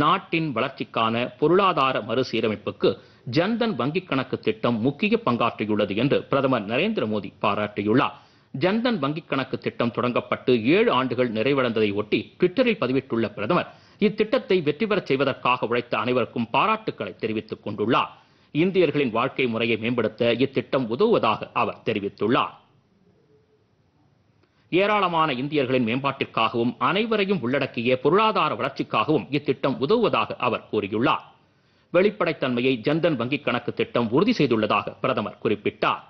நாட்டின் வளர்ச்சிக்கான பொருளாதார மறுசீரமைப்புக்கு ஜன்தன் வங்கிக் கணக்கு திட்டம் முக்கிய பங்காற்றியுள்ளது என்று பிரதமர் நரேந்திர மோடி பாராட்டியுள்ளார் ஜன்தன் வங்கிக் கணக்கு திட்டம் தொடங்கப்பட்டு ஏழு ஆண்டுகள் நிறைவடைந்ததை ஒட்டி ட்விட்டரில் பதிவிட்டுள்ள பிரதமர் இத்திட்டத்தை வெற்றி பெறச் செய்வதற்காக உழைத்த அனைவருக்கும் பாராட்டுக்களை தெரிவித்துக் கொண்டுள்ளார் இந்தியர்களின் வாழ்க்கை முறையை மேம்படுத்த இத்திட்டம் உதவுவதாக அவர் தெரிவித்துள்ளார் ஏராளமான இந்தியர்களின் மேம்பாட்டிற்காகவும் அனைவரையும் உள்ளடக்கிய பொருளாதார வளர்ச்சிக்காகவும் இத்திட்டம் உதவுவதாக அவர் கூறியுள்ளார் வெளிப்படைத்தன்மையை ஜன்தன் வங்கிக் கணக்கு திட்டம் உறுதி செய்துள்ளதாக பிரதமர் குறிப்பிட்டார்